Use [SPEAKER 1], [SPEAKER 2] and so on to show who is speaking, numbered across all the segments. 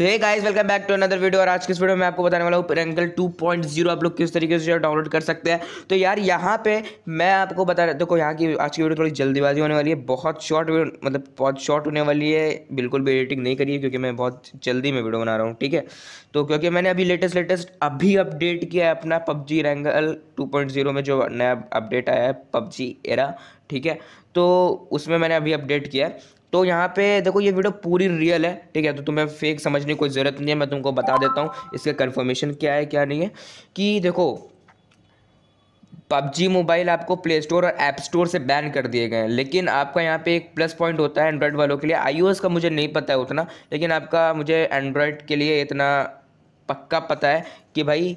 [SPEAKER 1] सो ये guys welcome back to another video और आज के इस वीडियो में आपको बताने वाला हूँ पेरेंकल 2.0 आप लोग किस तरीके से डाउनलोड कर सकते हैं तो यार यहाँ पे मैं आपको बता रहा देखो यहाँ की आज की वीडियो थोड़ी जल्दीबाजी होने वाली है बहुत शॉर्ट मतलब बहुत शॉर्ट होने वाली है बिल्कुल भी एडिटिंग नहीं करिए क्योंकि मैं बहुत जल्दी में वीडियो बना रहा हूँ ठीक है तो क्योंकि मैंने अभी लेटेस्ट लेटेस्ट अभी अपडेट किया है अपना पबजी रैंगल टू में जो नया अपडेट आया है पबजी एरा ठीक है तो उसमें मैंने अभी अपडेट किया है तो यहाँ पे देखो ये वीडियो पूरी रियल है ठीक है तो तुम्हें फेक समझने की कोई ज़रूरत नहीं है मैं तुमको बता देता हूँ इसका कन्फर्मेशन क्या है क्या नहीं है कि देखो पबजी मोबाइल आपको प्ले स्टोर और ऐप स्टोर से बैन कर दिए गए हैं लेकिन आपका यहाँ पे एक प्लस पॉइंट होता है एंड्रॉयड वालों के लिए आई का मुझे नहीं पता है उतना लेकिन आपका मुझे एंड्रॉयड के लिए इतना पक्का पता है कि भाई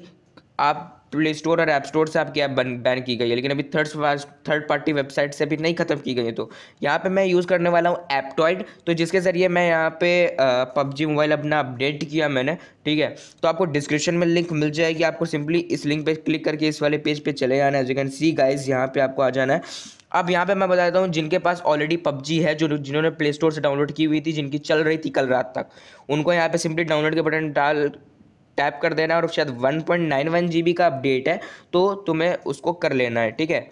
[SPEAKER 1] आप प्ले स्टोर और ऐप स्टोर से आपकी ऐप बैन की गई है लेकिन अभी थर्ड थर्ड पार्टी वेबसाइट से भी नहीं खत्म की गई है तो यहाँ पे मैं यूज़ करने वाला हूँ एप्टॉइड तो जिसके ज़रिए मैं यहाँ पे पबजी मोबाइल अपना अपडेट किया मैंने ठीक है तो आपको डिस्क्रिप्शन में लिंक मिल जाएगी आपको सिंपली इस लिंक पर क्लिक करके इस वाले पेज पे चले जाना है as you can see guys यहाँ पर आपको आ जाना है अब यहाँ पे मैं बता देता हूँ जिनके पास ऑलरेडी पबजी है जो जिन्होंने प्ले स्टोर से डाउनलोड की हुई थी जिनकी चल रही थी कल रात तक उनको यहाँ पे सिंपली डाउनलोड के बटन डाल टैप कर देना है और शायद one point nine one G B का अपडेट है तो तुम्हें उसको कर लेना है ठीक है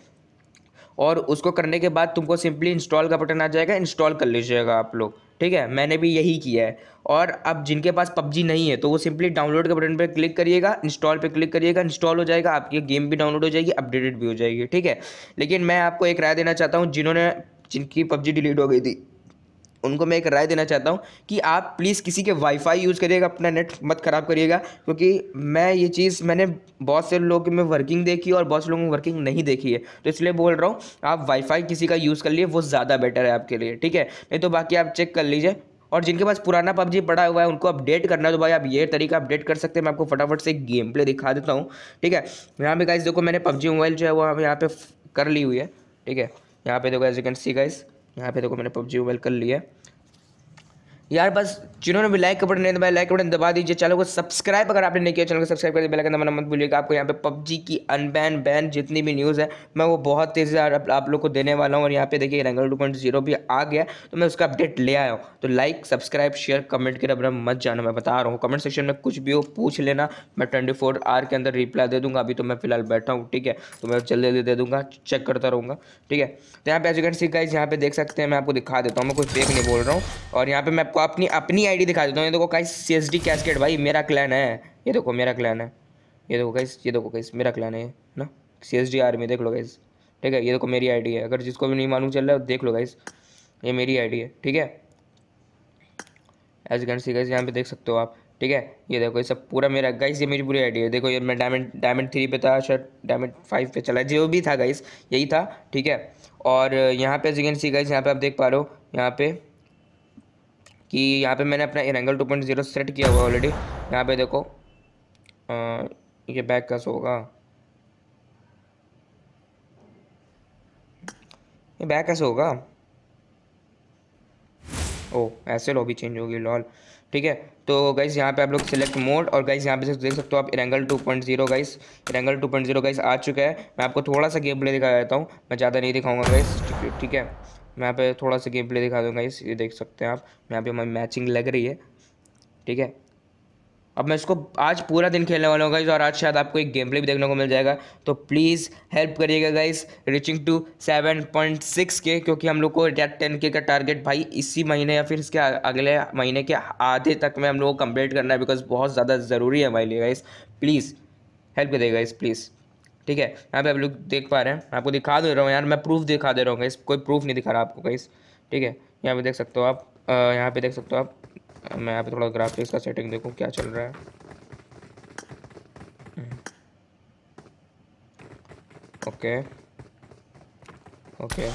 [SPEAKER 1] और उसको करने के बाद तुमको सिंपली इंस्टॉल का बटन आ जाएगा इंस्टॉल कर लीजिएगा आप लोग ठीक है मैंने भी यही किया है और अब जिनके पास पबजी नहीं है तो वो सिंपली डाउनलोड के बटन पर क्लिक करिएगा इंस्टॉल पे क्लिक करिएगा इंस्टॉल हो जाएगा आपकी गेम भी डाउनलोड हो जाएगी अपडेटेड भी हो जाएगी ठीक है लेकिन मैं आपको एक राय देना चाहता हूँ जिन्होंने जिनकी पबजी डिलीट हो गई थी उनको मैं एक राय देना चाहता हूँ कि आप प्लीज़ किसी के वाईफाई यूज़ करिएगा अपना नेट मत ख़राब करिएगा क्योंकि मैं ये चीज़ मैंने बहुत से लोग में वर्किंग देखी और बहुत से लोगों में वर्किंग नहीं देखी है तो इसलिए बोल रहा हूँ आप वाईफाई किसी का यूज़ कर लिए वो ज़्यादा बेटर है आपके लिए ठीक है नहीं तो बाकी आप चेक कर लीजिए और जिनके पास पुराना पबजी पड़ा हुआ है उनको अपडेट करना है तो भाई आप ये तरीका अपडेट कर सकते हैं मैं आपको फटाफट से गेम प्ले दिखा देता हूँ ठीक है यहाँ पे गाइज देखो मैंने पबजी मोबाइल जो है वो हम यहाँ पे कर ली हुई है ठीक है यहाँ पे देखो as you can see guys यहाँ पे देखो मैंने पबजी मोबाइल कर लिया है यार बस जिन्होंने भी लाइक का बटन नहीं दबाया लाइक का बटन दबा दीजिए चैनल को सब्सक्राइब अगर आपने नहीं किया चैनल को सब्सक्राइब कर दिया बेल आइकन मत भूलिएगा आपको यहाँ पे पबजी की अनबैन बैन जितनी भी न्यूज़ है मैं वो बहुत तेज़ी से आप, लोग को देने वाला हूँ और यहाँ पे देखिए रैंगल टू पॉइंट जीरो भी आ गया तो मैं उसका अपडेट ले आया हूँ तो लाइक सब्सक्राइब शेयर कमेंट के अपना मत जाना मैं बता रहा हूँ कमेंट सेक्शन में कुछ भी हो पूछ लेना मैं ट्वेंटी फोर आवर के अंदर रिप्लाई दे दूँगा अभी तो मैं फिलहाल बैठा हूँ ठीक है तो मैं जल्दी जल्दी दे दूँगा चेक करता रहूँगा ठीक है तो यहाँ पे एजुकेट सीख गाइज यहाँ पे देख सकते हैं मैं आपको दिखा देता हूँ मैं कुछ देख नहीं बोल रहा हूँ और यहाँ पे मैं आपको अपनी अपनी आईडी दिखा देता हूँ ये देखो कहीं सी एस डी कैसकेट भाई मेरा क्लैन है ये देखो मेरा क्लैन है ये देखो कहीं ये देखो कहीं मेरा क्लैन है ना सी एस डी आर्मी देख लो गाइस ठीक है ये देखो मेरी आईडी है अगर जिसको भी नहीं मालूम चल रहा है देख लो गाइस ये मेरी आईडी है ठीक है एज कैन सी गाइस यहाँ पे देख सकते हो आप ठीक है ये देखो ये सब पूरा मेरा गाइस ये मेरी पूरी आईडी है देखो ये मैं डायमंड डायमंड थ्री पे था शर्ट डायमंड फाइव पे चला जो भी था गाइस यही था ठीक है और यहाँ पे एज कैन सी गाइस यहाँ पे आप देख पा रहे हो यहाँ पे कि यहाँ पे मैंने अपना Erangel two point zero set किया हुआ ऑलरेडी यहाँ पे देखो आ, ये बैक का होगा ये बैक कैसे होगा ओ ऐसे लॉबी चेंज होगी लॉल ठीक है तो गाइज़ यहाँ पे आप लोग सिलेक्ट मोड और गाइज़ यहाँ पे देख सकते हो आप Erangel two point zero guys Erangel two point zero guys आ चुका है मैं आपको थोड़ा सा गेम प्ले दिखा देता हूँ मैं ज़्यादा नहीं दिखाऊंगा गाइस ठीक है मैं यहाँ पे थोड़ा सा गेम प्ले दिखा दूँगा इस ये देख सकते हैं आप यहाँ पे हमारी मैचिंग लग रही है ठीक है अब मैं इसको आज पूरा दिन खेलने वाला हूँ गाइज और आज शायद आपको एक गेम प्ले भी देखने को मिल जाएगा तो प्लीज़ हेल्प करिएगा guys reaching to seven point six के क्योंकि हम लोग को टेन के का टारगेट भाई इसी महीने या फिर इसके अगले महीने के आधे तक में हम लोग को कम्प्लीट करना है बिकॉज बहुत ज़्यादा ज़रूरी है हमारे लिए गाइज प्लीज़ हेल्प करिएगा गाइज प्लीज़ ठीक है यहाँ पे आप लोग देख पा रहे हैं आपको दिखा दे रहा हूँ यार मैं प्रूफ दिखा दे रहा हूँ गाइस कोई प्रूफ नहीं दिखा रहा आपको कहीं ठीक है यहाँ पे देख सकते हो आप यहाँ पे देख सकते हो आप मैं यहाँ पे थोड़ा ग्राफिक्स का सेटिंग देखूँ क्या चल रहा है ओके ओके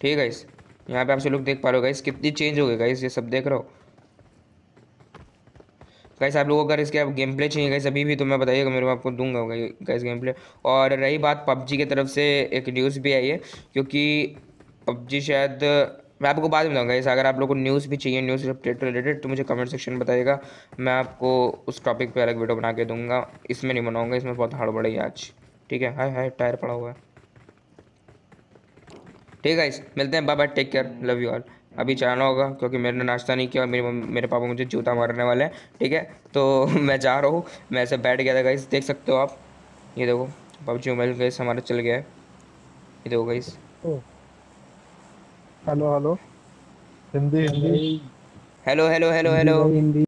[SPEAKER 1] ठीक है इस यहाँ पे आप सब लोग देख पा रहे हो गाइस कितनी चेंज हो गई गाइस ये सब देख रहे हो कैसे आप लोगों अगर इसके गेम प्ले चाहिए कैसे अभी भी तो मैं बताइएगा मेरे को आपको दूंगा कैसे गेम प्ले और रही बात पबजी की तरफ से एक न्यूज़ भी आई है क्योंकि पबजी शायद मैं आपको बाद में बताऊँगा अगर आप लोगों को न्यूज़ भी चाहिए न्यूज़ अपडेट रिलेटेड तो मुझे कमेंट सेक्शन में बताइएगा मैं आपको उस टॉपिक पर अलग वीडियो बना के दूंगा इसमें नहीं बनाऊँगा इसमें बहुत हार्ड पड़ेगी आज ठीक है हाय हाय टायर पड़ा हुआ है ठीक है मिलते हैं bye bye take care love you all अभी चलाना होगा क्योंकि मैंने नाश्ता नहीं किया मेरे मेरे पापा मुझे जूता मारने वाले हैं ठीक है तो मैं जा रहा हूँ मैं ऐसे बैठ गया था गाइस देख सकते हो आप ये देखो पबजी मोबाइल गाइस हमारा चल गया है ये देखो guys hello hello Hindi Hindi hello hello hello hello Hindi